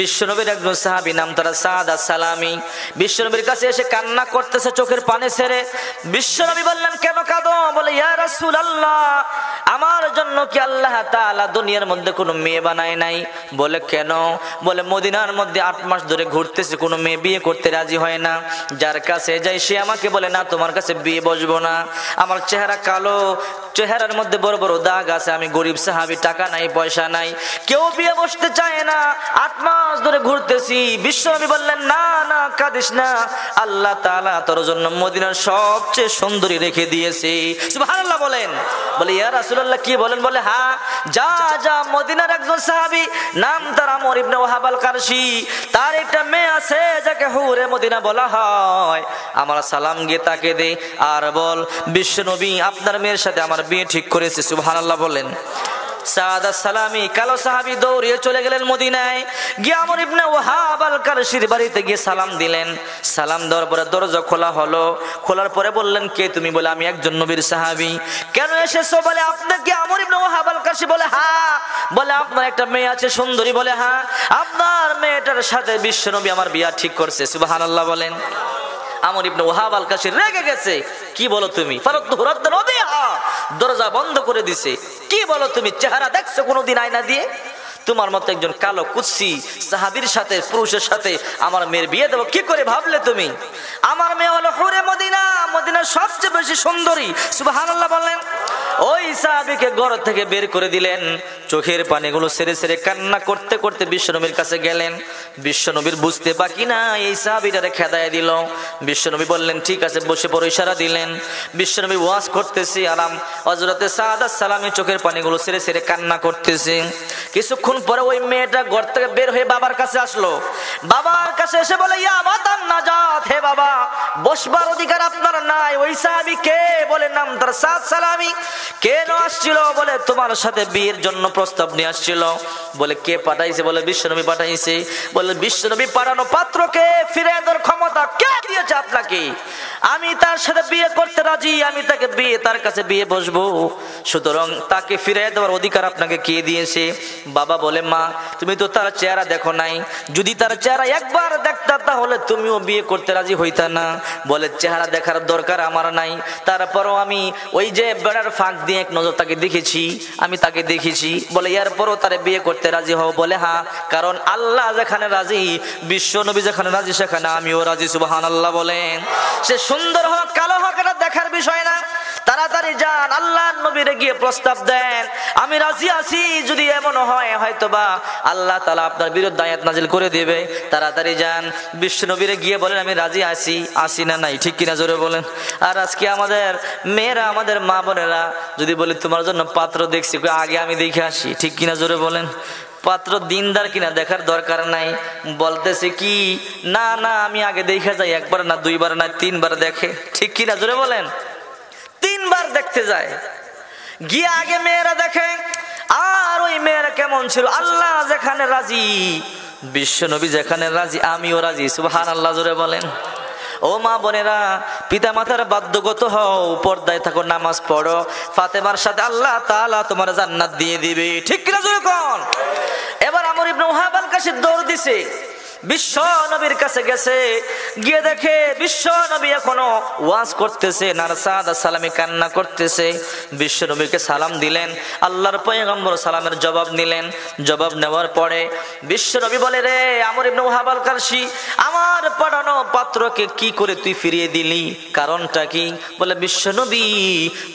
বিশ্বনবীর একজন সাহাবি নাম তারা সাদ সালামি বিশ্বনবীর কাছে এসে কান্না করতেছে চোখের পানে সেরে বিশ্বনবী বললেন কেন কাঁদো বলে ইয়ারাসুল আল্লাহ আমার জন্য কি আল্লাহ তালা দুনিয়ার মধ্যে কোনো মেয়ে বানায় নাই বলে কেন বলে মদিনার মধ্যে আট মাস ধরে ঘুরতেছে কোনো মেয়ে বিয়ে করতে রাজি হয় না যার কাছে যাই সে আমাকে বলে না তোমার কাছে বিয়ে বসবো না আমার চেহারা কালো চেহারার মধ্যে বড় বড় দাগ আছে আমি গরিব সাহাবি টাকা নাই পয়সা নাই কেউ বিয়ে বসতে চায় না আট মাস ধরে ঘুরতেছি বিশ্ব আমি বললেন না না কাঁদিস না আল্লাহ তালা তোর জন্য মদিনার সবচেয়ে সুন্দরী রেখে দিয়েছি সুবহানাল্লাহ বলেন বলে ইয়ার রাসূলুল্লাহ কি বলেন বলে হা যা যা মদিনার একজন সাহাবি নাম তার আমর ইবনে ওহাবাল আল কারশি তার একটা মেয়ে আছে যাকে হুরে মদিনা বলা হয় আমার সালাম গিয়ে তাকে দে আর বল বিশ্ব নবী আপনার মেয়ের সাথে আমার বিয়ে ঠিক করেছে সুহান আল্লাহ বলেন সাদা কালো সাহাবি দৌড়িয়ে চলে গেলেন গিয়ে আমর ইবনে বাড়িতে গিয়ে সালাম দিলেন সালাম দেওয়ার পরে দরজা খোলা হলো খোলার পরে বললেন কে তুমি বলে আমি একজন নবীর কেন এসেছো বলে আপনাকে আমর বলে হা বলে আপনার একটা মেয়ে আছে সুন্দরী বলে আপনার মেয়েটার সাথে বিশ্ব নবী আমার বিয়া ঠিক করছে সুবাহ বলেন আমর ইবনে ওহাব আল কাশির রেগে গেছে কি বলো তুমি দরজা বন্ধ করে দিছে কি বলো তুমি চেহারা দেখছো কোনোদিন আয়না দিয়ে তোমার মতো একজন কালো কুচ্ছি সাহাবির সাথে পুরুষের সাথে আমার মেয়ের বিয়ে দেবো কি করে ভাবলে তুমি আমার মেয়ে হলো হুরে মদিনা মদিনা সবচেয়ে বেশি সুন্দরী সুবাহ বলেন ওই সাহাবিকে ঘর থেকে বের করে দিলেন চোখের পানিগুলো সেরে সেরে কান্না করতে করতে বিশ্বনবীর কাছে গেলেন বিশ্বনবীর বুঝতে বাকি না এই সাহাবিটারে খেদায় দিল বিশ্বনবী বললেন ঠিক আছে বসে পড়ো ইশারা দিলেন বিশ্বনবী ওয়াজ করতেছি আরাম হজরতে সাদা সালামে চোখের পানিগুলো সেরে সেরে কান্না করতেছি কিছুক্ষণ পরে ওই মেয়েটা ঘর থেকে বের হয়ে বাবার কাছে আসলো বাবার কাছে এসে বলে ইয়া মাতান নাজাত হে বাবা বসবার অধিকার আপনার নাই ওই সাহাবি কে বলে নাম তার সাদ সালামি কে আসছিল বলে তোমার সাথে বিয়ের জন্য প্রস্তাব নিয়ে আসছিল বলে কে পাঠাইছে বলে বিশ্বনবী পাঠাইছে বলে বিশ্বনবী পাঠানো পাত্রকে ফিরে ক্ষমতা কে দিয়েছে আপনাকে আমি তার সাথে বিয়ে করতে রাজি আমি তাকে বিয়ে তার কাছে বিয়ে বসবো সুতরাং তাকে ফিরিয়ে দেওয়ার অধিকার আপনাকে কে দিয়েছে বাবা বলে মা তুমি তো তার চেহারা দেখো নাই যদি তার চেহারা একবার দেখতা তাহলে তুমিও বিয়ে করতে রাজি হইত না বলে চেহারা দেখার দরকার আমার নাই তারপরও আমি ওই যে বেড়ার ফাঁক দিয়ে এক নজর তাকে দেখেছি আমি তাকে দেখেছি বলে এরপরও তারে বিয়ে করতে রাজি হও বলে হ্যাঁ কারণ আল্লাহ যেখানে রাজি বিশ্ব নবী যেখানে রাজি সেখানে আমিও রাজি সুবাহান আল্লাহ বলেন সে সুন্দর হোক কালো হোক এটা দেখার বিষয় না তাড়াতাড়ি যান আল্লাহ নবীরে গিয়ে প্রস্তাব দেন আমি রাজি আছি যদি এমন হয় হয়তো বা আল্লাহ তালা আপনার বিরুদ্ধে আয়াত নাজিল করে দেবে তাড়াতাড়ি যান বিশ্ব নবীরে গিয়ে বলেন আমি রাজি আছি আসি না নাই ঠিক কিনা জোরে বলেন আর আজকে আমাদের মেয়েরা আমাদের মা বোনেরা যদি বলি তোমার জন্য পাত্র দেখছি আগে আমি দেখে আসি ঠিক কিনা জোরে বলেন পাত্র দিনদার কিনা দেখার দরকার নাই বলতেছে কি না না আমি আগে দেখে যাই একবার না দুইবার না তিনবার দেখে ঠিক কিনা জোরে বলেন তিনবার দেখতে যায় গিয়ে আগে মেয়েরা দেখে আর ওই মেয়েরা কেমন ছিল আল্লাহ যেখানে রাজি বিশ্ব নবী যেখানে রাজি আমিও রাজি সুবাহ আল্লাহ জোরে বলেন ও মা বোনেরা পিতা মাতার বাধ্যগত হও পর্দায় থাকো নামাজ পড়ো ফাতেমার সাথে আল্লাহ তালা তোমার জান্নাত দিয়ে দিবে ঠিক কিনা জোরে এবার আমার ইবনে ওহাব আল কাশির দৌড় দিছে বিশ্ব নবীর কাছে গেছে গিয়ে দেখে বিশ্ব নবী এখনো ওয়াজ করতেছে নারসাদ সালামে কান্না করতেছে বিশ্ব নবীকে সালাম দিলেন আল্লাহর পয়গম্বর সালামের জবাব নিলেন জবাব নেওয়ার পরে বিশ্ব নবী বলে রে আমর ইবনু হাবাল কারশি আমার পাঠানো পাত্রকে কি করে তুই ফিরিয়ে দিলি কারণটা কি বলে বিশ্ব নবী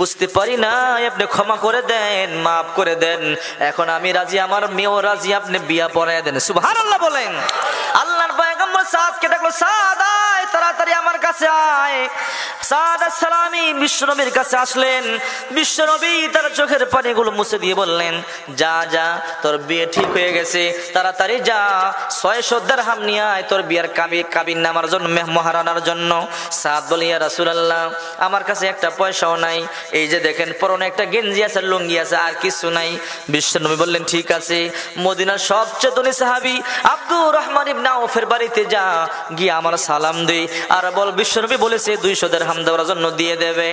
বুঝতে পারি না আপনি ক্ষমা করে দেন মাফ করে দেন এখন আমি রাজি আমার মেয়েও রাজি আপনি বিয়া পড়ায় দেন সুভার বলেন আল্লাহর পয়গম্বর সাদকে ডাকলো সাদ আয় তাড়াতাড়ি আমার কাছে আয় সাদ সালামি বিশ্বনবীর কাছে আসলেন বিশ্বনবী তার চোখের পানিগুলো মুছে দিয়ে বললেন যা যা তোর বিয়ে ঠিক হয়ে গেছে তাড়াতাড়ি যা ছয় সর্দার হাম নিয়ে আয় তোর বিয়ার কাবি কাবিন নামার জন্য মহারানার জন্য সাদ বলিয়া রাসুলাল্লাহ আমার কাছে একটা পয়সাও নাই এই যে দেখেন পরনে একটা গেঞ্জি আছে লুঙ্গি আছে আর কিছু নাই বিশ্বনবী বললেন ঠিক আছে মদিনার সবচেয়ে ধনী সাহাবি আব্দুর রহমান ইবনা ওফের বাড়িতে যা গিয়ে আমার সালাম দে আর বল বিশ্বনবী বলেছে দুইশো দের হাম দেওয়ার জন্য দিয়ে দেবে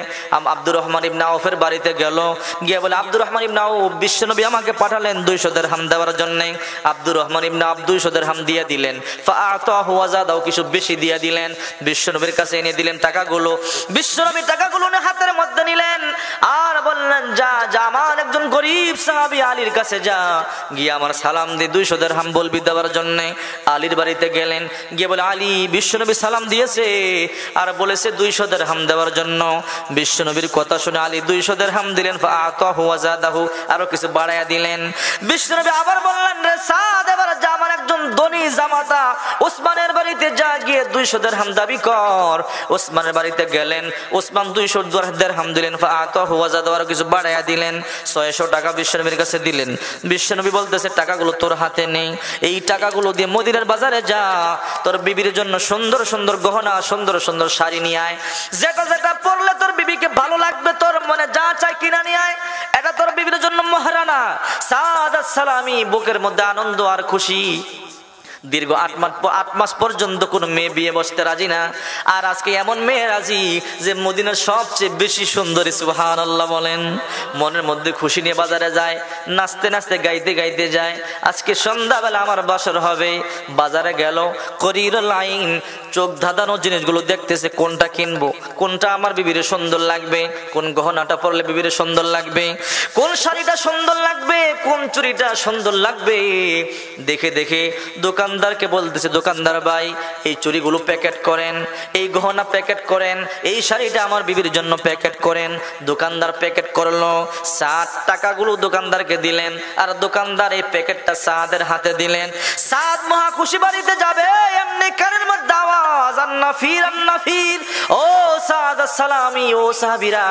আব্দুর রহমান ইবনা আউফের বাড়িতে গেল গিয়ে বলে আব্দুর রহমান ইবনা আউফ বিশ্বনবী আমাকে পাঠালেন দুইশো দের হাম দেওয়ার জন্যে আব্দুর রহমান ইবনা আব দুইশো দের হাম দিয়ে দিলেন দাও কিছু বেশি দিয়ে দিলেন বিশ্বনবীর কাছে এনে দিলেন টাকাগুলো বিশ্বনবী টাকাগুলো হাতের মধ্যে নিলেন আর বললেন যা জামান গরিব সাহাবি আলীর কাছে যা গিয়ে আমার সালাম দিয়ে দুইশো হাম বলবি দেওয়ার জন্য আলীর বাড়িতে গেলেন গিয়ে বলে আলী বিশ্বনবী সালাম দিয়েছে আর বলেছে দুইশো হাম দেওয়ার জন্য বিশ্বনবীর কথা শুনে আলী দুইশো হাম দিলেন আরো কিছু বাড়াইয়া দিলেন বিশ্বনবী আবার বললেন রে সাদ এবার জামার একজন ধনী জামাতা ওসমানের বাড়িতে যা গিয়ে দুইশো হাম দাবি কর ওসমানের বাড়িতে গেলেন ওসমান দুইশো হাম দিলেন আতহ ওয়াজাদ দেওয়ার কিছু বাড়াইয়া দিলেন ছয়শো টাকা বিশ্বনবীর কাছে দিলেন বিশ্বনবী বলতেছে টাকাগুলো তোর হাতে নেই এই টাকাগুলো দিয়ে মদিনার বাজারে যা তোর বিবির জন্য সুন্দর সুন্দর গহনা সুন্দর সুন্দর শাড়ি নিয়ে আয় যেটা যেটা পরলে তোর বিবিকে ভালো লাগবে তোর মনে যা চাই কিনা নিয়ে আয় এটা তোর বিবির জন্য মহারানা সাদ সালামি বুকের মধ্যে আনন্দ আর খুশি দীর্ঘ আট মাস আট মাস পর্যন্ত কোনো মেয়ে বিয়ে বসতে রাজি না আর আজকে এমন মেয়ে রাজি যে মদিনার সবচেয়ে বেশি সুন্দরী সুহান আল্লাহ বলেন মনের মধ্যে খুশি নিয়ে বাজারে যায় নাচতে নাচতে গাইতে গাইতে যায় আজকে সন্ধ্যাবেলা আমার বাসর হবে বাজারে গেল করির লাইন চোখ ধাঁধানো জিনিসগুলো দেখতেছে কোনটা কিনবো কোনটা আমার বিবিরে সুন্দর লাগবে কোন গহনাটা পরলে বিবিরে সুন্দর লাগবে কোন শাড়িটা সুন্দর লাগবে কোন চুরিটা সুন্দর লাগবে দেখে দেখে দোকান দোকানদারকে বলতেছে দোকানদার ভাই এই চুরিগুলো প্যাকেট করেন এই গহনা প্যাকেট করেন এই শাড়িটা আমার বিবির জন্য প্যাকেট করেন দোকানদার প্যাকেট করলো ষাট টাকাগুলো দোকানদারকে দিলেন আর দোকানদার এই প্যাকেটটা সাদের হাতে দিলেন সাদ মহা খুশি বাড়িতে যাবে এমনি কানের মধ্যে আওয়াজ আন্না ফির আন্না ফির ও সাদ সালামি ও সাহাবিরা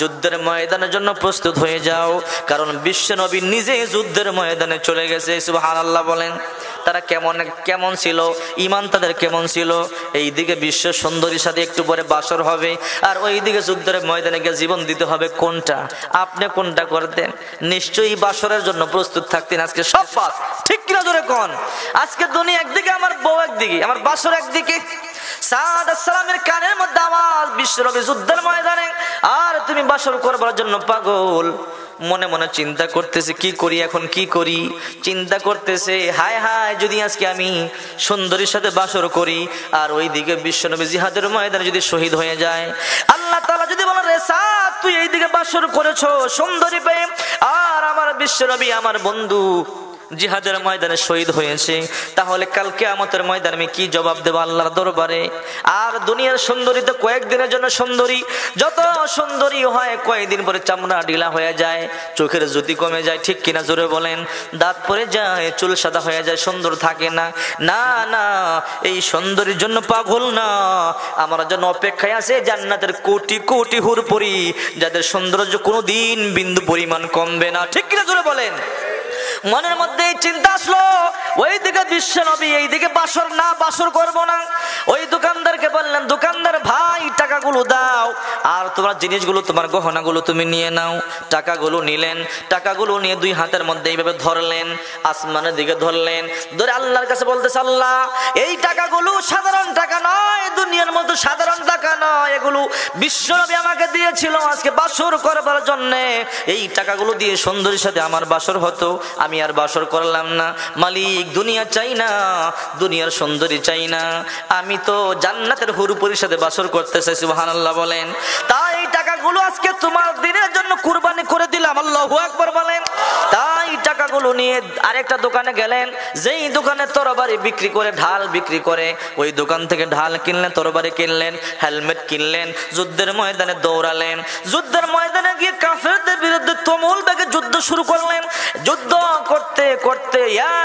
যুদ্ধের ময়দানের জন্য প্রস্তুত হয়ে যাও কারণ বিশ্ব নবী নিজে যুদ্ধের ময়দানে চলে গেছে সুবহানাল্লাহ বলেন তারা কেমন অনেক কেমন ছিল ইমান তাদের কেমন ছিল এই দিকে বিশ্ব সুন্দরীর সাথে একটু পরে বাসর হবে আর ওই দিকে যুদ্ধের ময়দানে গিয়ে জীবন দিতে হবে কোনটা আপনি কোনটা করতেন নিশ্চয়ই বাসরের জন্য প্রস্তুত থাকতেন আজকে সব পাশ ঠিক কিনা জোরে কোন আজকে দুনিয়া একদিকে আমার বউ একদিকে আমার বাসর একদিকে কানের মধ্যে আওয়াজ বিশ্বরবি যুদ্ধের ময়দানে আর তুমি বাসর করবার জন্য পাগল মনে মনে চিন্তা করতেছে কি করি এখন কি করি চিন্তা করতেছে হায় হায় যদি আজকে আমি সুন্দরীর সাথে বাসর করি আর ওইদিকে বিশ্বনবী জিহাদের ময়দানে যদি শহীদ হয়ে যায় আল্লাহ তালা যদি বলো রে সাত তুই এইদিকে বাসর করেছো সুন্দরী পেয়ে আর আমার বিশ্বনবী আমার বন্ধু জিহাদের ময়দানে শহীদ হয়েছে তাহলে কালকে আমাদের ময়দানে আমি কি জবাব দেবো আল্লাহর দরবারে আর দুনিয়ার সুন্দরী তো কয়েকদিনের জন্য সুন্দরী যত সুন্দরী হয় কয়েকদিন পরে চামড়া ঢিলা হয়ে যায় চোখের জ্যোতি কমে যায় ঠিক কিনা জোরে বলেন দাঁত পরে যায় চুল সাদা হয়ে যায় সুন্দর থাকে না না না এই সুন্দরীর জন্য পাগল না আমার জন্য অপেক্ষায় আছে জান্নাতের কোটি কোটি হুর পরি যাদের সৌন্দর্য কোনো দিন বিন্দু পরিমাণ কমবে না ঠিক কিনা জোরে বলেন মনের মধ্যে চিন্তা আসলো ওই দিকে বিশ্ব নবী এই দিকে বাসর না বাসর করব না ওই দোকানদারকে বললেন দোকানদার ভাই টাকাগুলো দাও আর তোমার জিনিসগুলো তোমার গহনাগুলো তুমি নিয়ে নাও টাকাগুলো নিলেন টাকাগুলো নিয়ে দুই হাতের মধ্যে এইভাবে ধরলেন আসমানের দিকে ধরলেন ধরে আল্লাহর কাছে বলতে আল্লাহ এই টাকাগুলো সাধারণ টাকা নয় দুনিয়ার মধ্যে সাধারণ টাকা নয় এগুলো নবী আমাকে দিয়েছিল আজকে বাসর করবার জন্যে এই টাকাগুলো দিয়ে সুন্দরীর সাথে আমার বাসর হতো আমি আমি আর বাসর করলাম না মালিক দুনিয়া চাই না দুনিয়ার সুন্দরী চাই না আমি তো জান্নাতের হুরুপুরির সাথে বাসর করতে চাইছি সুবাহান আল্লাহ বলেন এই টাকাগুলো আজকে তোমার দিনের জন্য কুরবানি করে দিলাম আল্লাহ একবার বলেন টাকাগুলো নিয়ে আরেকটা দোকানে গেলেন যেই দোকানে তরবারি বিক্রি করে ঢাল বিক্রি করে ওই দোকান থেকে ঢাল কিনলেন তরবারি কিনলেন হেলমেট কিনলেন যুদ্ধের ময়দানে দৌড়ালেন যুদ্ধের ময়দানে গিয়ে কাফেরদের বিরুদ্ধে তুমুল বেগে যুদ্ধ শুরু করলেন যুদ্ধ করতে করতে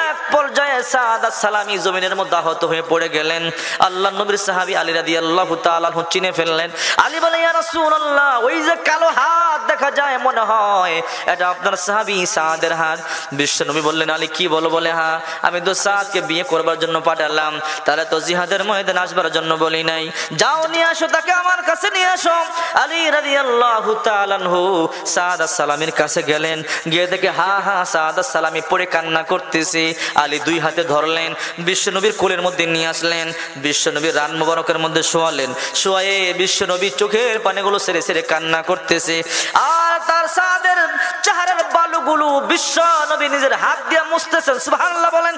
এক পর্যায়ে সাদ সালামি জমিনের মধ্যে আহত হয়ে পড়ে গেলেন আল্লাহ নবীর সাহাবি আলী রাদি আল্লাহ তালু চিনে ফেললেন আলী বলে ইয়া ওই যে কালো হাত দেখা যায় মনে হয় এটা আপনার সাহাবি সাদের হাত বিশ্ব নবী বললেন আলী কি বলো বলে হ্যাঁ আমি তো সাদকে বিয়ে করবার জন্য পাঠালাম তাহলে তো জিহাদের ময়দান আসবার জন্য বলি নাই যাও নিয়ে আসো তাকে আমার কাছে নিয়ে আসো আলী রাদিয়াল্লাহু তাআলাহু সাদ সালামের সালামের কাছে গেলেন গিয়ে দেখে হা হা সাদ সালামি পড়ে কান্না করতেছে আলী দুই হাতে ধরলেন বিশ্বনবীর কোলের মধ্যে নিয়ে আসলেন বিশ্বনবীর রান মুবারকের মধ্যে শোয়ালেন শোয়ায়ে বিশ্বনবী চোখের পানিগুলো সেরে সেরে কান্না করতেছে আর তার সাদের চাহারের বালুগুলো বিশ্বনবী নিজের হাত দিয়ে মুছতেছেন সুবহানাল্লাহ বলেন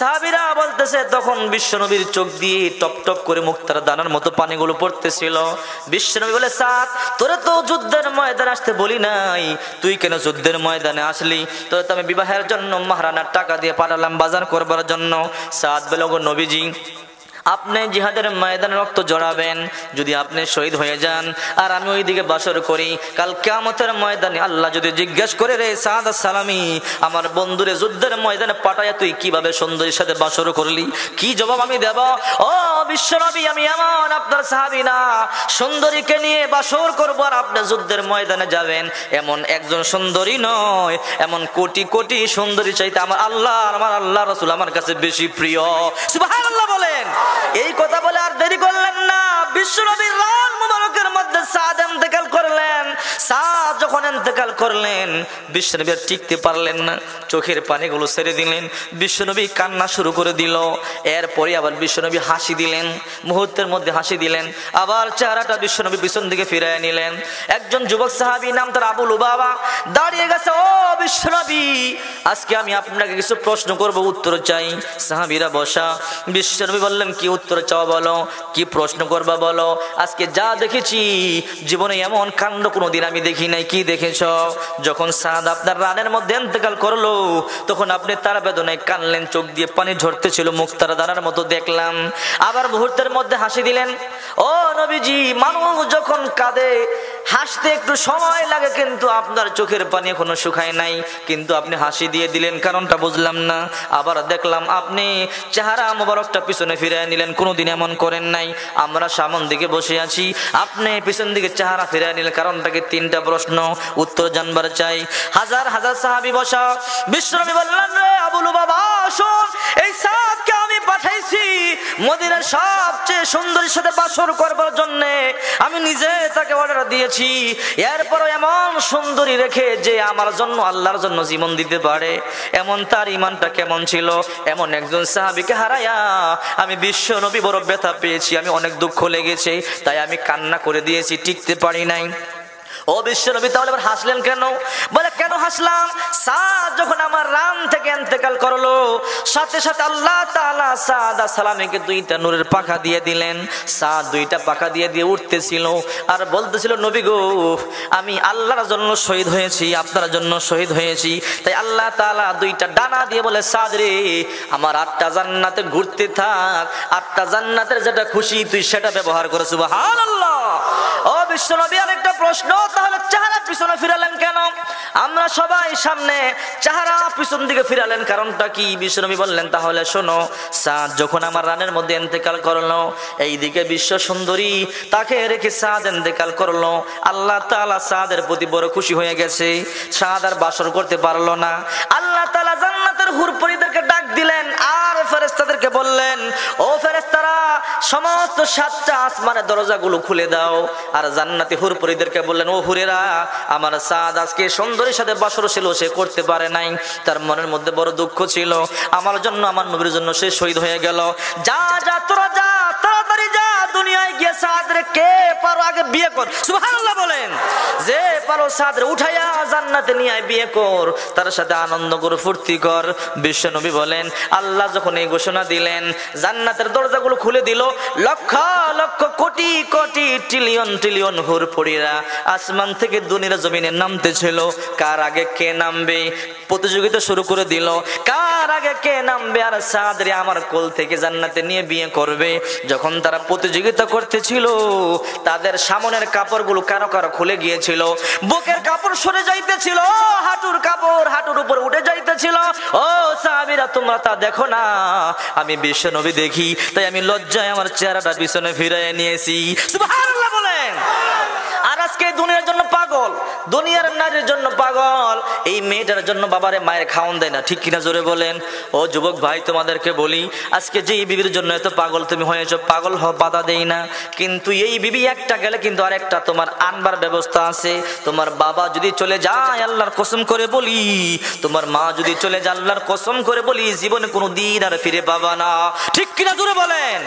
সাহাবিরা বলতেছে তখন বিশ্বনবীর চোখ দিয়ে টপ টপ করে মুক্তার দানার মতো পানিগুলো পড়তেছিল বিশ্বনবী বলে সাত তোরে তো যুদ্ধের ময়দান আসতে বলি নাই তুই কেন যুদ্ধের ময়দানে আসলি তোরে তো আমি বিবাহের জন্য মহারানার টাকা দিয়ে পাঠালাম বাজার করবার জন্য সাত বেলগ নবীজি আপনি জিহাদের ময়দানে রক্ত জড়াবেন যদি আপনি শহীদ হয়ে যান আর আমি ওই দিকে বাসর করি কাল কেমতের ময়দানে আল্লাহ যদি জিজ্ঞেস করে রে সাদ সালামি আমার বন্ধুরে যুদ্ধের ময়দানে পাঠায় তুই কিভাবে সুন্দরীর সাথে বাসর করলি কি জবাব আমি দেব ও বিশ্বনবী আমি এমন আপনার সাহাবি না সুন্দরীকে নিয়ে বাসর করবো আর আপনি যুদ্ধের ময়দানে যাবেন এমন একজন সুন্দরী নয় এমন কোটি কোটি সুন্দরী চাইতে আমার আল্লাহ আমার আল্লাহ রসুল আমার কাছে বেশি প্রিয় সুবাহ বলেন এই কথা বলে আর দেরি করলেন না বিশ্বনবীর রান মুবারকের মধ্যে সাদ এন্তেকাল করলেন সাদ যখন এন্তেকাল করলেন বিশ্বনবী আর টিকতে পারলেন না চোখের পানিগুলো ছেড়ে দিলেন বিশ্বনবী কান্না শুরু করে দিল এরপরে আবার বিশ্বনবী হাসি দিলেন মুহূর্তের মধ্যে হাসি দিলেন আবার চেহারাটা বিশ্বনবী পিছন দিকে ফিরিয়ে নিলেন একজন যুবক সাহাবী নাম তার আবুল উবাবা দাঁড়িয়ে গেছে বিশ্বনবী আজকে আমি আপনাকে কিছু প্রশ্ন করব উত্তর চাই সাহাবিরা বসা বিশ্বনবী বললেন কি উত্তর চাও বলো কি প্রশ্ন করবা বলো আজকে যা দেখেছি জীবনে এমন কাণ্ড কোনোদিন আমি দেখি নাই কি দেখেছ যখন সাদ আপনার রানের মধ্যে এন্তেকাল করলো তখন আপনি তার বেদনায় কানলেন চোখ দিয়ে পানি ঝরতে ছিল মুখ তারা দানার মতো দেখলাম আবার মুহূর্তের মধ্যে হাসি দিলেন ও নবীজি মানুষ যখন কাঁদে হাসতে একটু সময় লাগে কিন্তু আপনার চোখের পানি এখনো শুকায় নাই কিন্তু আপনি হাসি দিয়ে দিলেন কারণটা বুঝলাম না আবার দেখলাম আপনি চেহারা মোবারকটা পিছনে ফিরে নিলেন কোনোদিন এমন করেন নাই আমরা সামন দিকে বসে আছি আপনি পিছন দিকে চেহারা ফিরে নিলেন কারণটাকে তিনটা প্রশ্ন উত্তর জানবার চাই হাজার হাজার সাহাবি বসা বিশ্রামী বললেন রে আবুল বাবা আসুন এই সাহাবকে আমি পাঠাইছি মদিনার সবচেয়ে সুন্দরীর সাথে বাসর করবার জন্যে আমি নিজে তাকে অর্ডার দিয়েছি এরপরও এমন সুন্দরী রেখে যে আমার জন্য আল্লাহর জন্য জীবন দিতে পারে এমন তার ইমানটা কেমন ছিল এমন একজন সাহাবিকে হারায়া আমি বিশ্ব নবী বড় ব্যথা পেয়েছি আমি অনেক দুঃখ লেগেছে তাই আমি কান্না করে দিয়েছি টিকতে পারি নাই ও বিশ্বনবী তাহলে আবার হাসলেন কেন বলে কেন হাসলাম সাদ যখন আমার রাম থেকে এন্তেকাল করলো সাথে সাথে আল্লাহ তাআলা সাদ সালামেকে দুইটা নূরের পাখা দিয়ে দিলেন সাদ দুইটা পাখা দিয়ে দিয়ে উঠতেছিল আর বলতেছিল নবী গো আমি আল্লাহর জন্য শহীদ হয়েছি আপনার জন্য শহীদ হয়েছি তাই আল্লাহ তাআলা দুইটা ডানা দিয়ে বলে সাদ রে আমার আটটা জান্নাতে ঘুরতে থাক আটটা জান্নাতের যেটা খুশি তুই সেটা ব্যবহার করেছো সুবহানাল্লাহ ও আরেকটা প্রশ্ন তাহলে চেহারা পিছনে ফিরালেন কেন আমরা সবাই সামনে চেহারা পিছন দিকে ফিরালেন কারণটা কি বললেন তাহলে শোনো সাদ যখন আমার রানের মধ্যে এন্তেকাল করলো এইদিকে বিশ্ব সুন্দরী তাকে রেখে সাদ এন্তেকাল করলো আল্লাহ তালা সাদের প্রতি বড় খুশি হয়ে গেছে সাদ আর বাসর করতে পারলো না আল্লাহ তালা জান্নাতের হুরপরিদেরকে বললেন ও ফেরেস্তারা সমস্ত সাতটা আসমানের দরজাগুলো খুলে দাও আর জান্নাতি হুরপুরিদেরকে বললেন ও হুরেরা আমার সাদ আজকে সুন্দরীর সাথে বাসর ছিল সে করতে পারে নাই তার মনের মধ্যে বড় দুঃখ ছিল আমার জন্য আমার নবীর জন্য সে শহীদ হয়ে গেল যা যা তোরা যা দুনিয়ায় গিয়ে সাদরে কে পারো আগে বিয়ে কর সুবহানাল্লাহ বলেন যে পারো সাদরে উঠাইয়া জান্নাতে নিয়ে বিয়ে কর তার সাথে আনন্দ করে ফুর্তি কর বিশ্ব নবী বলেন আল্লাহ যখন এই ঘোষণা দিলেন জান্নাতের দরজাগুলো খুলে দিল লক্ষ লক্ষ কোটি কোটি ট্রিলিয়ন ট্রিলিয়ন হুর পড়িরা আসমান থেকে দুনিয়া জমিনে নামতে ছিল কার আগে কে নামবে প্রতিযোগিতা শুরু করে দিল কার আগে কে নামবে আর সাদরে আমার কোল থেকে জান্নাতে নিয়ে বিয়ে করবে যখন তারা প্রতিযোগিতা প্রতিযোগিতা করতেছিল তাদের সামনের কাপড়গুলো কারো কারো খুলে গিয়েছিল বুকের কাপড় সরে যাইতেছিল হাঁটুর কাপড় হাঁটুর উপর উঠে যাইতেছিল ও সাহাবিরা তোমরা তা দেখো না আমি বিশ্ব নবী দেখি তাই আমি লজ্জায় আমার চেহারাটা পিছনে ফিরে নিয়েছি বলেন আজকে দুনিয়ার জন্য পাগল দুনিয়ার নারীর জন্য পাগল এই মেয়েটার জন্য বাবারে মায়ের খাওয়ান দেয় না ঠিক কিনা জোরে বলেন ও যুবক ভাই তোমাদেরকে বলি আজকে যে এই বিবির জন্য এত পাগল তুমি হয়েছ পাগল হ বাধা দেই না কিন্তু এই বিবি একটা গেলে কিন্তু আরেকটা তোমার আনবার ব্যবস্থা আছে তোমার বাবা যদি চলে যায় আল্লাহর কসম করে বলি তোমার মা যদি চলে যায় আল্লাহর কসম করে বলি জীবনে কোনো দিন আর ফিরে পাবা না ঠিক কিনা জোরে বলেন